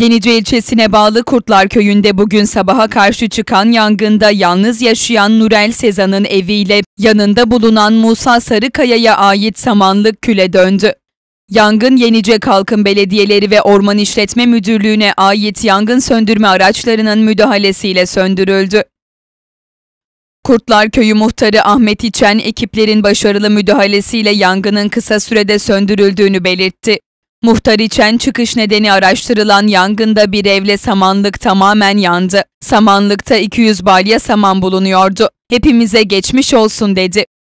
Yenice ilçesine bağlı Kurtlar Köyü'nde bugün sabaha karşı çıkan yangında yalnız yaşayan Nurel Sezan'ın eviyle yanında bulunan Musa Sarıkaya'ya ait samanlık küle döndü. Yangın Yenice Kalkın Belediyeleri ve Orman İşletme Müdürlüğü'ne ait yangın söndürme araçlarının müdahalesiyle söndürüldü. Kurtlar Köyü muhtarı Ahmet İçen ekiplerin başarılı müdahalesiyle yangının kısa sürede söndürüldüğünü belirtti. Muhtar için çıkış nedeni araştırılan yangında bir evle samanlık tamamen yandı. Samanlıkta 200 balya saman bulunuyordu. Hepimize geçmiş olsun dedi.